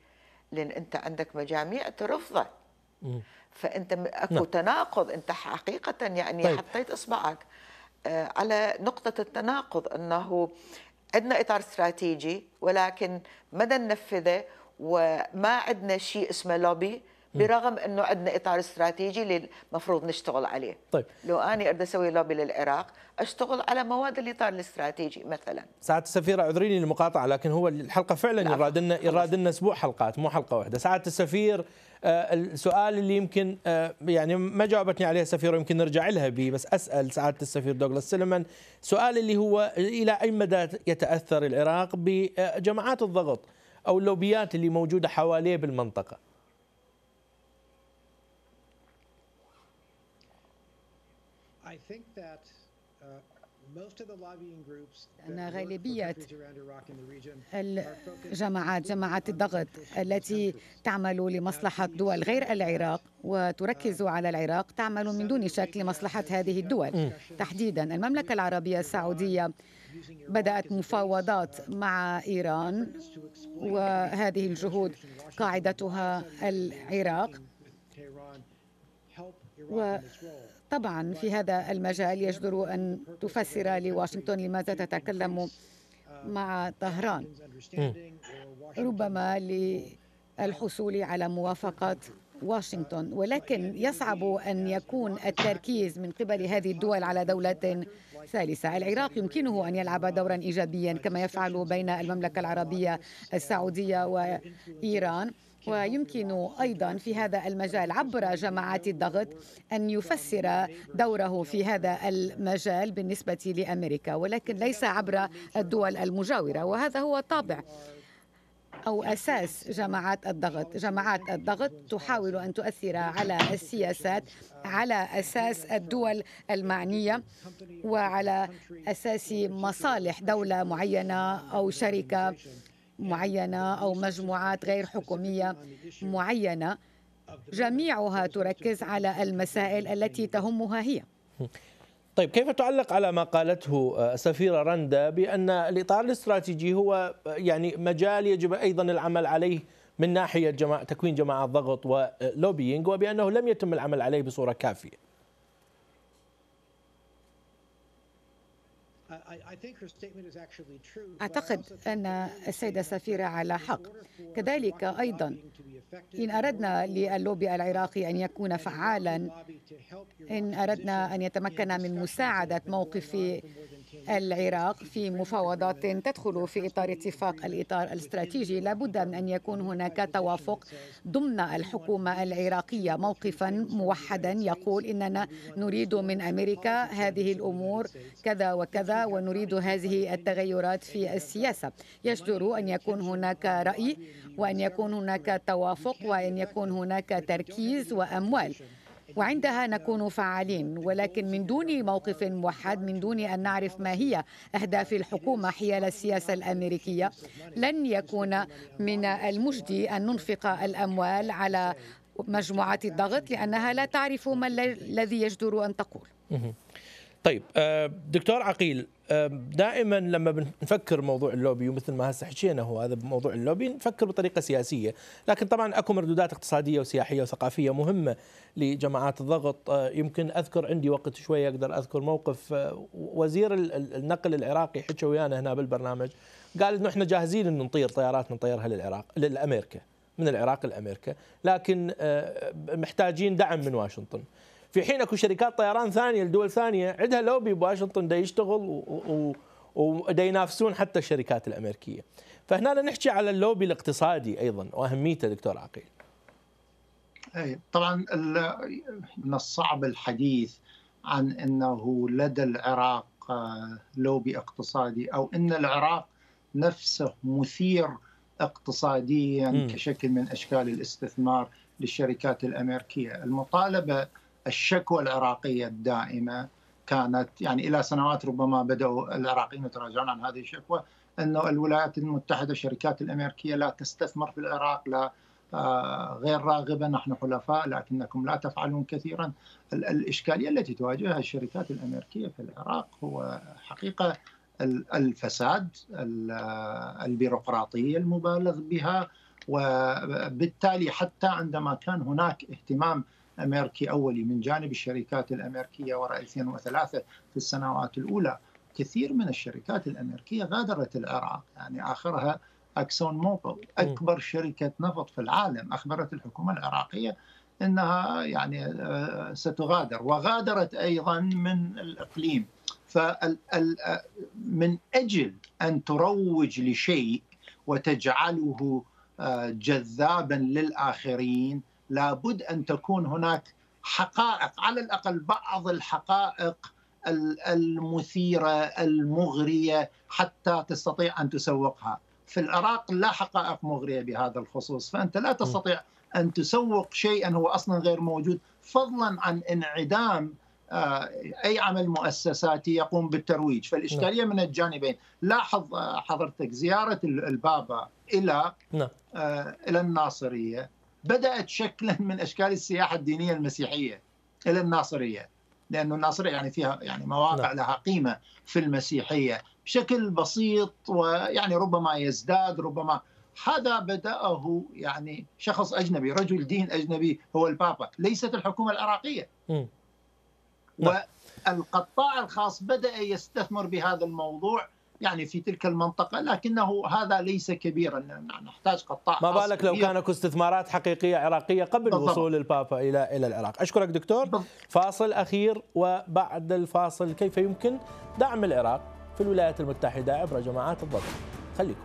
S2: لان انت عندك مجاميع ترفضه فانت اكو نعم. تناقض انت حقيقه يعني طيب. حطيت اصبعك آه، على نقطه التناقض انه عندنا اطار استراتيجي ولكن مدى ننفذه وما عندنا شيء اسمه لوبي برغم انه عندنا اطار استراتيجي للمفروض نشتغل عليه طيب لو انا اريد اسوي لوبي للعراق اشتغل على مواد الاطار الاستراتيجي مثلا
S1: ساعه السفيره اعذريني المقاطعه لكن هو الحلقه فعلا يراد لنا يراد لنا اسبوع حلقات مو حلقه واحده ساعه السفير آه، السؤال اللي يمكن آه، يعني ما جاوبتني عليه السفيره يمكن نرجع لها به بس اسال سعاده السفير دوغلاس سلمان سؤال اللي هو الى اي مدى يتاثر العراق بجماعات الضغط او اللوبيات اللي موجوده حواليه بالمنطقه
S3: Uh, أن غالبية
S4: الجماعات جماعات الضغط التي تعمل لمصلحة دول غير العراق وتركز uh, على العراق تعمل من دون شك لمصلحة هذه الدول تحديدا المملكة العربية السعودية بدأت مفاوضات مع إيران وهذه الجهود قاعدتها العراق طبعا في هذا المجال يجدر أن تفسر لواشنطن لماذا تتكلم مع طهران ربما للحصول على موافقة واشنطن ولكن يصعب أن يكون التركيز من قبل هذه الدول على دولة ثالثة العراق يمكنه أن يلعب دورا إيجابيا كما يفعل بين المملكة العربية السعودية وإيران ويمكن أيضا في هذا المجال عبر جماعات الضغط أن يفسر دوره في هذا المجال بالنسبة لأمريكا ولكن ليس عبر الدول المجاورة وهذا هو طابع أو أساس جماعات الضغط جماعات الضغط تحاول أن تؤثر على السياسات على أساس الدول المعنية وعلى أساس مصالح دولة معينة أو شركة معينة أو مجموعات غير حكومية معينة جميعها تركز على المسائل التي تهمها هي
S1: طيب كيف تعلق على ما قالته السفيرة آه، رندا بأن الإطار الاستراتيجي هو آه، يعني مجال يجب أيضا العمل عليه من ناحية جماعة تكوين جماعات ضغط ولوبينج آه، وبأنه لم يتم العمل عليه بصورة كافية
S3: أعتقد أن السيدة سفيرة على حق كذلك
S4: أيضا إن أردنا للوبي العراقي أن يكون فعالا إن أردنا أن يتمكن من مساعدة موقف العراق في مفاوضات تدخل في إطار اتفاق الإطار الاستراتيجي لابد من أن يكون هناك توافق ضمن الحكومة العراقية موقفا موحدا يقول إننا نريد من أمريكا هذه الأمور كذا وكذا ونريد هذه التغيرات في السياسة يجدر أن يكون هناك رأي وأن يكون هناك توافق وأن يكون هناك تركيز وأموال وعندها نكون فعالين ولكن من دون موقف موحد من دون أن نعرف ما هي أهداف الحكومة حيال السياسة الأمريكية لن يكون من المجدي أن ننفق الأموال على مجموعات الضغط لأنها لا تعرف ما الذي يجدر أن تقول
S1: طيب آه، دكتور عقيل آه، دائما لما بنفكر موضوع اللوبي ومثل ما هسه حكينا هو هذا موضوع اللوبي نفكر بطريقه سياسيه، لكن طبعا اكو مردودات اقتصاديه وسياحيه وثقافيه مهمه لجماعات الضغط، آه، يمكن اذكر عندي وقت شويه اقدر اذكر موقف وزير النقل العراقي حكى ويانا هنا بالبرنامج قال انه احنا جاهزين ان نطير طيارات نطيرها للعراق للامريكا من العراق لامريكا، لكن محتاجين دعم من واشنطن. في حين اكو شركات طيران ثانيه لدول ثانيه عندها لوبي بواشنطن دا يشتغل ودا ينافسون حتى الشركات الامريكيه فهنا نحكي على اللوبي الاقتصادي ايضا واهميته دكتور عقيل
S3: أي طبعا من الصعب الحديث عن انه لدى العراق آه، لوبي اقتصادي او ان العراق نفسه مثير اقتصاديا كشكل من اشكال الاستثمار للشركات الامريكيه، المطالبه الشكوى العراقيه الدائمه كانت يعني الى سنوات ربما بداوا العراقيين يتراجعون عن هذه الشكوى انه الولايات المتحده الشركات الامريكيه لا تستثمر في العراق لا آه، غير راغبه نحن حلفاء لكنكم لا تفعلون كثيرا الاشكاليه التي تواجهها الشركات الامريكيه في العراق هو حقيقه الفساد آه، البيروقراطيه المبالغ بها وبالتالي حتى عندما كان هناك اهتمام أمريكي أولي من جانب الشركات الأمريكية وراء 2003 في السنوات الأولى كثير من الشركات الأمريكية غادرت العراق يعني آخرها أكسون موبل أكبر شركة نفط في العالم أخبرت الحكومة العراقية أنها يعني آه، ستغادر وغادرت أيضا من الإقليم آه، من أجل أن تروج لشيء وتجعله آه، جذابا للآخرين لابد ان تكون هناك حقائق على الاقل بعض الحقائق المثيره المغريه حتى تستطيع ان تسوقها. في العراق لا حقائق مغريه بهذا الخصوص، فانت لا تستطيع ان تسوق شيئا هو اصلا غير موجود، فضلا عن انعدام آه، اي عمل مؤسساتي يقوم بالترويج، فالاشكاليه نعم. من الجانبين، لاحظ آه، حضرتك زياره البابا الى نعم. آه، الى الناصريه بدأت شكلا من أشكال السياحة الدينية المسيحية إلى الناصرية لأن الناصرية يعني فيها يعني مواقع لا. نعم. لها قيمة في المسيحية بشكل بسيط ويعني ربما يزداد ربما هذا بدأه يعني شخص أجنبي رجل دين أجنبي هو البابا ليست الحكومة العراقية نعم. والقطاع الخاص بدأ يستثمر بهذا الموضوع يعني في تلك المنطقة لكنه هذا ليس كبيرا نحتاج قطاع ما بالك
S1: لو كان اكو استثمارات حقيقية عراقية قبل بالضبط. وصول البابا إلى إلى العراق أشكرك دكتور بالضبط. فاصل أخير وبعد الفاصل كيف يمكن دعم العراق في الولايات المتحدة عبر جماعات الضبط خليكم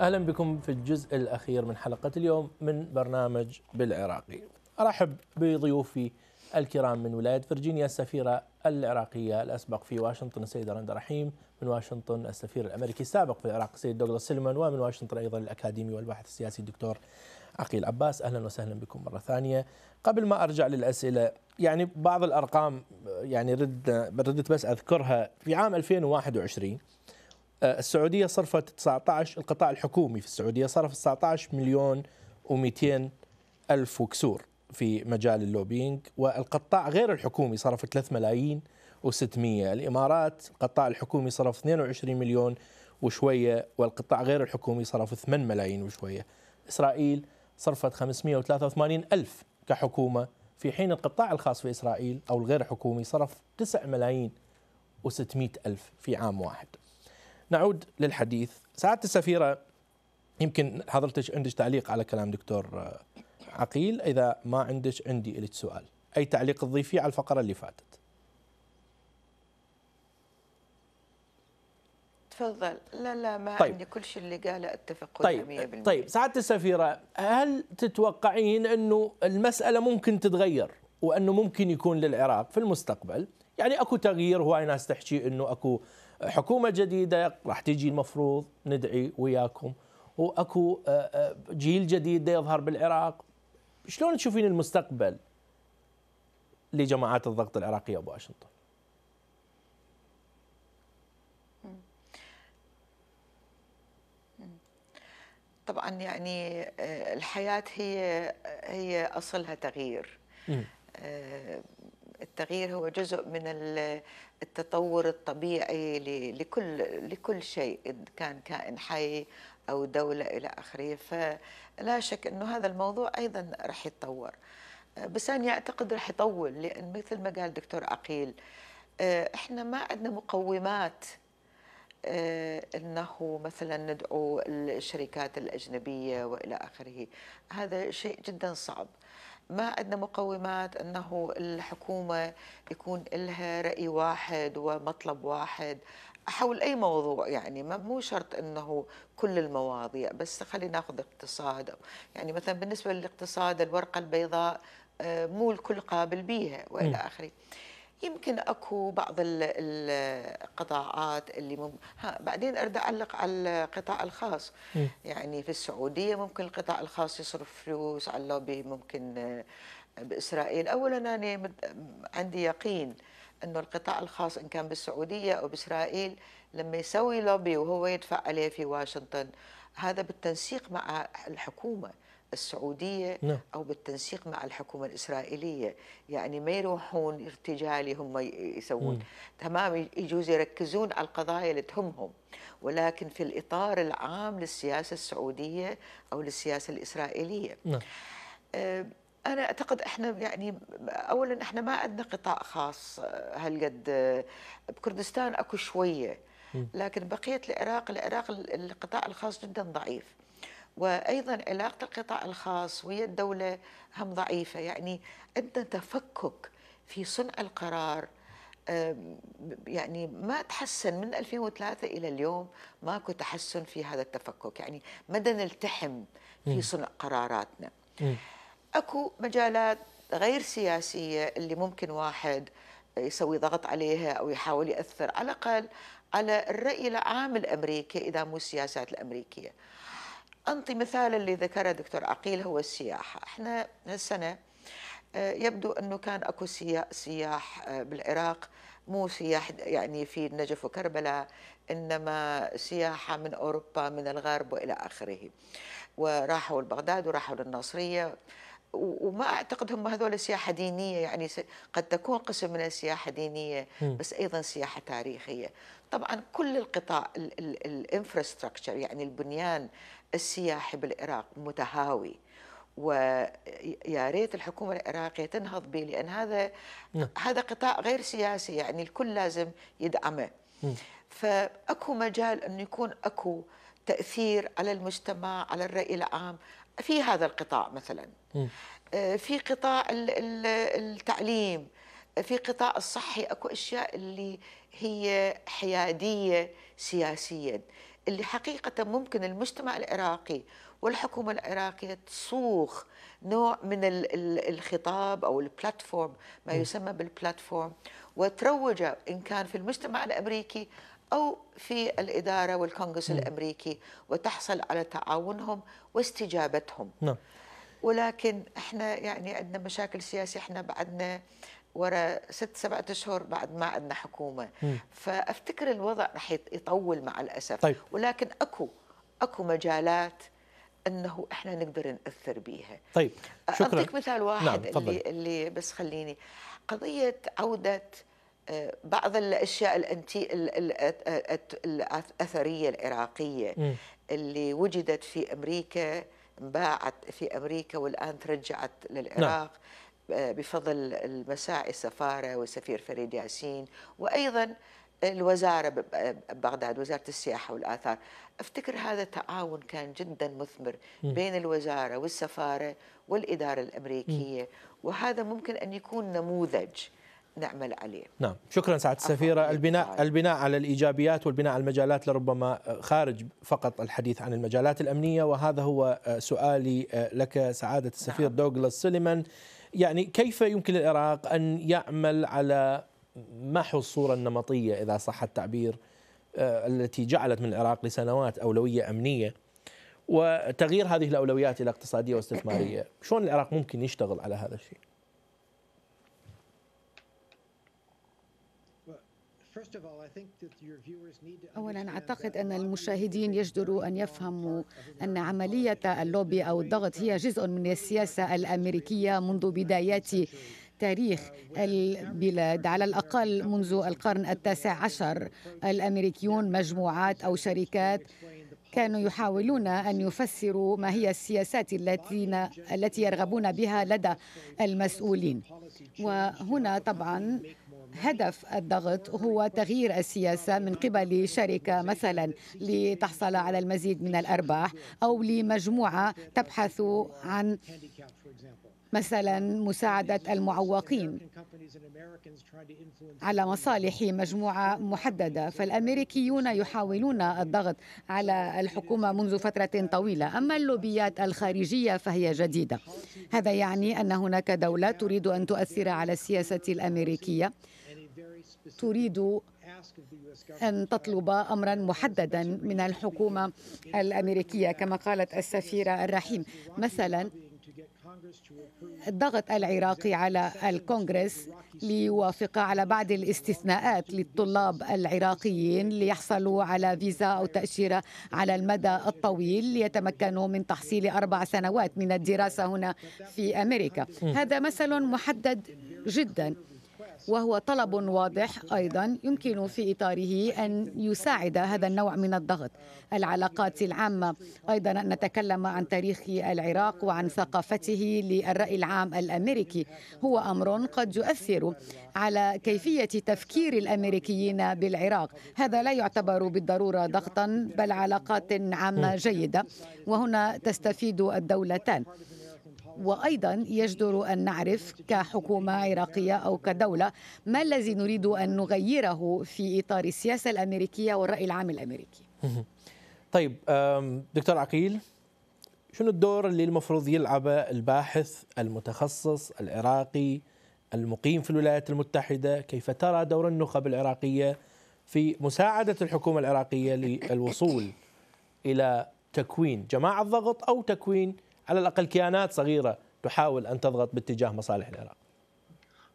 S1: اهلا بكم في الجزء الاخير من حلقه اليوم من برنامج بالعراقي. ارحب بضيوفي الكرام من ولايه فرجينيا السفيره العراقيه الاسبق في واشنطن السيده رندا رحيم، من واشنطن السفير الامريكي السابق في العراق السيد دوغلاس سلمان، ومن واشنطن ايضا الاكاديمي والباحث السياسي الدكتور عقيل عباس، اهلا وسهلا بكم مره ثانيه. قبل ما ارجع للاسئله يعني بعض الارقام يعني ردت بس اذكرها في عام 2021 آه، السعوديه صرفت 19 القطاع الحكومي في السعوديه صرف 19 مليون و200 الف وكسور في مجال اللوبينج والقطاع غير الحكومي صرف 3 ملايين و600 الامارات القطاع الحكومي صرف 22 مليون وشويه والقطاع غير الحكومي صرف 8 ملايين وشويه اسرائيل صرفت 583 الف كحكومه في حين القطاع الخاص في اسرائيل او الغير حكومي صرف 9 ملايين و600 الف في عام واحد نعود للحديث سعاده السفيره يمكن حضرتك عندك تعليق على كلام دكتور آه، عقيل اذا ما عندك عندي لك سؤال اي تعليق تضيفيه على الفقره اللي فاتت
S2: تفضل لا لا ما طيب. عندي كل شيء اللي قاله اتفق طيب 100% طيب
S1: سعاده السفيره هل تتوقعين انه المساله ممكن تتغير وانه ممكن يكون للعراق في المستقبل يعني اكو تغيير هواي ناس تحكي انه اكو حكومه جديده راح تجي المفروض ندعي وياكم واكو آه، آه، جيل جديد يظهر بالعراق شلون تشوفين المستقبل لجماعات الضغط العراقيه بواشنطن
S2: طبعا يعني آه، الحياه هي هي اصلها تغيير التغيير هو جزء من التطور الطبيعي لكل لكل شيء إن كان كائن حي أو دولة إلى آخره فلا شك أنه هذا الموضوع أيضا راح يتطور أه، بس أنا أعتقد راح يطول لأن مثل ما قال دكتور عقيل أه، إحنا ما عندنا مقومات أه، انه مثلا ندعو الشركات الاجنبيه والى اخره هذا شيء جدا صعب ما عندنا مقومات انه الحكومه يكون لها راي واحد ومطلب واحد حول اي موضوع يعني مو شرط انه كل المواضيع بس خلينا ناخذ اقتصاد يعني مثلا بالنسبه للاقتصاد الورقه البيضاء آه، مو الكل قابل بيها والى اخره يمكن اكو بعض القطاعات اللي مم... ها بعدين اريد اعلق على القطاع الخاص إيه. يعني في السعوديه ممكن القطاع الخاص يصرف فلوس على اللوبي ممكن آه، باسرائيل اولا انا عندي يقين انه القطاع الخاص ان كان بالسعوديه او باسرائيل لما يسوي لوبي وهو يدفع عليه في واشنطن هذا بالتنسيق مع الحكومه السعودية نعم. أو بالتنسيق مع الحكومة الإسرائيلية يعني ما يروحون ارتجالي هم يسوون مم. تمام يجوز يركزون على القضايا اللي تهمهم ولكن في الإطار العام للسياسة السعودية أو للسياسة الإسرائيلية نعم. آه، انا اعتقد احنا يعني اولا احنا ما عندنا قطاع خاص آه، هالقد آه، بكردستان اكو شويه لكن بقيه العراق العراق القطاع الخاص جدا ضعيف وايضا علاقه القطاع الخاص ويا الدوله هم ضعيفه يعني عندنا تفكك في صنع القرار يعني ما تحسن من 2003 الى اليوم ماكو تحسن في هذا التفكك يعني مدى نلتحم في صنع قراراتنا اكو مجالات غير سياسيه اللي ممكن واحد يسوي ضغط عليها او يحاول ياثر على الاقل على الراي العام الامريكي اذا مو السياسات الامريكيه أنطي مثال اللي ذكره دكتور عقيل هو السياحة احنا هالسنة آه، يبدو أنه كان أكو سياح آه، بالعراق مو سياح يعني في النجف وكربلاء إنما سياحة من أوروبا من الغرب وإلى آخره وراحوا لبغداد وراحوا للناصرية وما اعتقد هم هذول سياحه دينيه يعني قد تكون قسم من السياحه دينيه بس ايضا سياحه تاريخيه طبعا كل القطاع الانفراستراكشر يعني البنيان السياحي بالعراق متهاوي ويا ريت الحكومه العراقيه تنهض به لان هذا نعم. هذا قطاع غير سياسي يعني الكل لازم يدعمه فاكو مجال انه يكون اكو تاثير على المجتمع على الراي العام في هذا القطاع مثلا آه، في قطاع التعليم في قطاع الصحي اكو اشياء اللي هي حياديه سياسيا اللي حقيقه ممكن المجتمع العراقي والحكومه العراقيه تصوغ نوع من الخطاب او البلاتفورم ما يسمى بالبلاتفورم وتروج ان كان في المجتمع الامريكي أو في الإدارة والكونغرس الأمريكي وتحصل على تعاونهم واستجابتهم نعم. ولكن احنا يعني عندنا مشاكل سياسية احنا بعدنا ورا ست سبعة أشهر بعد ما عندنا حكومة م. فأفتكر الوضع رح يطول مع الأسف طيب. ولكن أكو أكو مجالات انه احنا نقدر ناثر بيها. طيب شكرا. اعطيك مثال واحد نعم. اللي اللي بس خليني قضيه عوده بعض الاشياء الانتي الاثريه العراقيه اللي وجدت في امريكا انباعت في امريكا والان ترجعت للعراق نعم. آه، بفضل المساعي السفاره والسفير فريد ياسين وايضا الوزاره ببغداد وزاره السياحه والاثار افتكر هذا تعاون كان جدا مثمر بين الوزاره والسفاره والاداره الامريكيه وهذا ممكن ان يكون نموذج نعمل عليه
S1: نعم شكرا سعاده السفيره البناء البناء على الايجابيات والبناء على المجالات لربما خارج فقط الحديث عن المجالات الامنيه وهذا هو سؤالي لك سعاده السفير نعم. دوغلاس سليمان يعني كيف يمكن للعراق ان يعمل على محو الصوره النمطيه اذا صح التعبير آه، التي جعلت من العراق لسنوات اولويه امنيه وتغيير هذه الاولويات الى اقتصاديه واستثماريه شلون العراق ممكن يشتغل على هذا الشيء
S3: اولا اعتقد
S4: ان المشاهدين يجدر ان يفهموا ان عمليه اللوبي او الضغط هي جزء من السياسه الامريكيه منذ بدايات تاريخ uh, البلاد على الأقل منذ القرن التاسع عشر الأمريكيون مجموعات أو شركات كانوا يحاولون أن يفسروا ما هي السياسات التي التي يرغبون بها لدى المسؤولين وهنا طبعا هدف الضغط هو تغيير السياسة من قبل شركة مثلا لتحصل على المزيد من الأرباح أو لمجموعة تبحث عن مثلا مساعدة المعوقين على مصالح مجموعة محددة فالأمريكيون يحاولون الضغط على الحكومة منذ فترة طويلة أما اللوبيات الخارجية فهي جديدة هذا يعني أن هناك دولة تريد أن تؤثر على السياسة الأمريكية تريد أن تطلب أمرا محددا من الحكومة الأمريكية كما قالت السفيرة الرحيم مثلا الضغط العراقي على الكونغرس ليوافق على بعض الاستثناءات للطلاب العراقيين ليحصلوا على فيزا أو تأشيرة على المدى الطويل ليتمكنوا من تحصيل أربع سنوات من الدراسة هنا في أمريكا هذا مثل محدد جدا وهو طلب واضح ايضا يمكن في اطاره ان يساعد هذا النوع من الضغط العلاقات العامه ايضا ان نتكلم عن تاريخ العراق وعن ثقافته للراي العام الامريكي هو امر قد يؤثر على كيفيه تفكير الامريكيين بالعراق هذا لا يعتبر بالضروره ضغطا بل علاقات عامه جيده وهنا تستفيد الدولتان وايضا يجدر ان نعرف كحكومه عراقيه او كدوله ما الذي نريد ان نغيره في اطار السياسه الامريكيه والراي العام الامريكي.
S1: طيب دكتور عقيل شنو الدور اللي المفروض يلعبه الباحث المتخصص العراقي المقيم في الولايات المتحده؟ كيف ترى دور النخب العراقيه في مساعده الحكومه العراقيه للوصول الى تكوين جماعه ضغط او تكوين على الاقل كيانات صغيره تحاول ان تضغط باتجاه مصالح العراق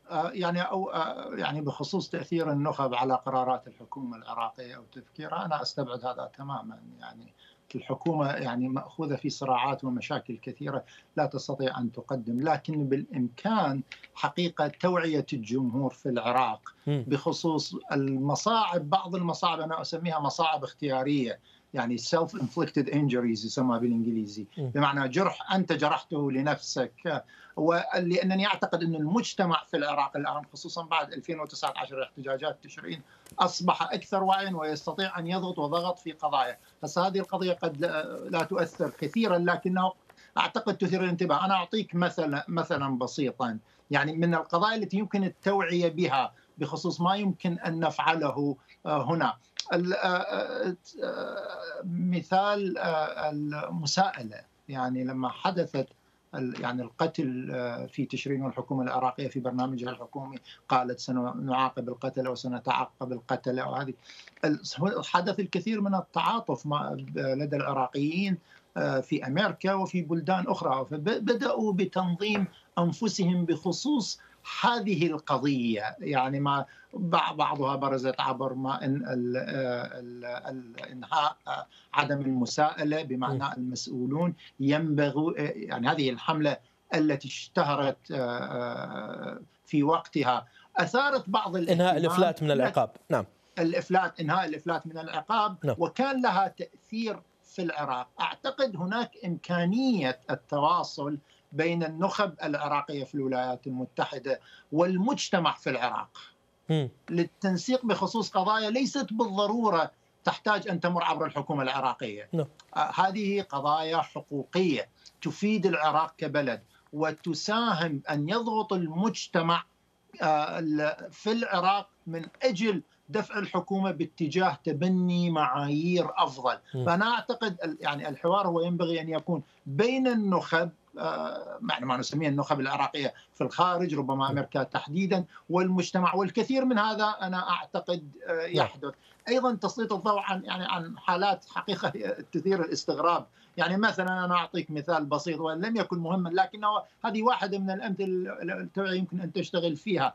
S3: آه، يعني او آه، يعني بخصوص تاثير النخب على قرارات الحكومه العراقيه او تفكيرها انا استبعد هذا تماما يعني الحكومه يعني ماخوذه في صراعات ومشاكل كثيره لا تستطيع ان تقدم لكن بالامكان حقيقه توعيه الجمهور في العراق بخصوص المصاعب بعض المصاعب انا اسميها مصاعب اختياريه يعني سيلف انفليكتد انجريز يسمى بالانجليزي بمعنى جرح انت جرحته لنفسك ولانني اعتقد ان المجتمع في العراق الان خصوصا بعد 2019 احتجاجات تشرين اصبح اكثر وعيا ويستطيع ان يضغط وضغط في قضايا، بس هذه القضيه قد لا تؤثر كثيرا لكنه اعتقد تثير الانتباه، انا اعطيك مثلا مثلا بسيطا يعني من القضايا التي يمكن التوعيه بها بخصوص ما يمكن ان نفعله آه، هنا آه، آه، آه، مثال المساءلة يعني لما حدثت يعني القتل في تشرين والحكومة العراقية في برنامجها الحكومي قالت سنعاقب القتلة وسنتعاقب القتلة وهذه حدث الكثير من التعاطف لدى العراقيين في أمريكا وفي بلدان أخرى فبدأوا بتنظيم أنفسهم بخصوص هذه القضية يعني ما بعضها برزت عبر ما إن ال إنهاء عدم المساءلة بمعنى المسؤولون ينبغي يعني هذه الحملة التي اشتهرت في وقتها أثارت بعض إنهاء الإفلات من العقاب نعم الإفلات إنهاء الإفلات من العقاب نعم. وكان لها تأثير في العراق أعتقد هناك إمكانية التواصل بين النخب العراقيه في الولايات المتحده والمجتمع في العراق للتنسيق بخصوص قضايا ليست بالضروره تحتاج ان تمر عبر الحكومه العراقيه نعم. آه، هذه قضايا حقوقيه تفيد العراق كبلد وتساهم ان يضغط المجتمع آه، في العراق من اجل دفع الحكومه باتجاه تبني معايير افضل، فانا اعتقد يعني الحوار هو ينبغي ان يكون بين النخب آه، ما نسميه النخب العراقيه في الخارج ربما نعم. امريكا تحديدا والمجتمع والكثير من هذا انا اعتقد آه، نعم. يحدث ايضا تسليط الضوء عن يعني عن حالات حقيقه تثير الاستغراب يعني مثلا انا اعطيك مثال بسيط وان لم يكن مهما لكنه هذه واحده من الامثله التي يمكن ان تشتغل فيها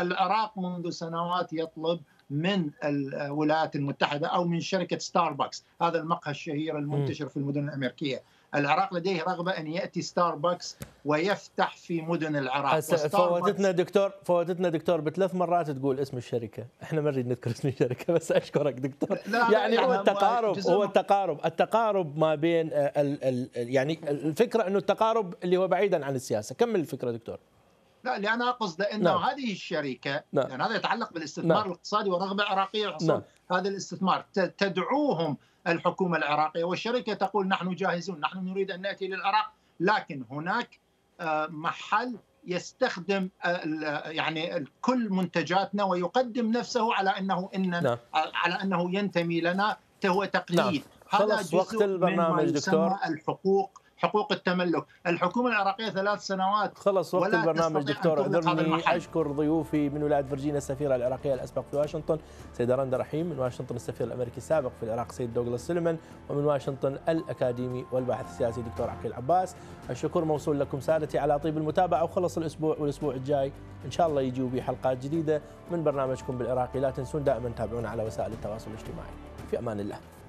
S3: العراق منذ سنوات يطلب من الولايات المتحده او من شركه ستاربكس هذا المقهى الشهير المنتشر في المدن الامريكيه العراق لديه رغبه ان ياتي ستاربكس ويفتح في مدن العراق فوتتنا
S1: دكتور فوتتنا دكتور بثلاث مرات تقول اسم الشركه احنا ما نريد نذكر اسم الشركه بس اشكرك دكتور لا يعني هو التقارب هو التقارب التقارب ما بين ال ال يعني الفكره انه التقارب اللي هو بعيدا عن السياسه كمل الفكره دكتور
S3: لا اللي انا اقصد انه نعم. هذه الشركه نعم. يعني هذا يتعلق بالاستثمار نعم. الاقتصادي والرغبه العراقيه نعم. هذا الاستثمار تدعوهم الحكومه العراقيه والشركه تقول نحن جاهزون نحن نريد ان ناتي للعراق لكن هناك آه، محل يستخدم آه، يعني كل منتجاتنا ويقدم نفسه على انه إن نعم. على انه ينتمي لنا هو تقليد نعم. هذا جزء وقت البرنامج دكتور الحقوق حقوق التملك الحكومة العراقية ثلاث سنوات خلص وقت البرنامج دكتور أذرني
S1: أشكر ضيوفي من ولاية فرجينيا السفيرة العراقية الأسبق في واشنطن سيدة رندا رحيم من واشنطن السفير الأمريكي السابق في العراق سيد دوغلاس سليمان ومن واشنطن الأكاديمي والباحث السياسي دكتور عقيل عباس الشكر موصول لكم سادتي على طيب المتابعة وخلص الأسبوع والأسبوع الجاي إن شاء الله يجيوا بحلقات جديدة من برنامجكم بالعراقي لا تنسون دائما تابعونا على وسائل التواصل الاجتماعي في أمان الله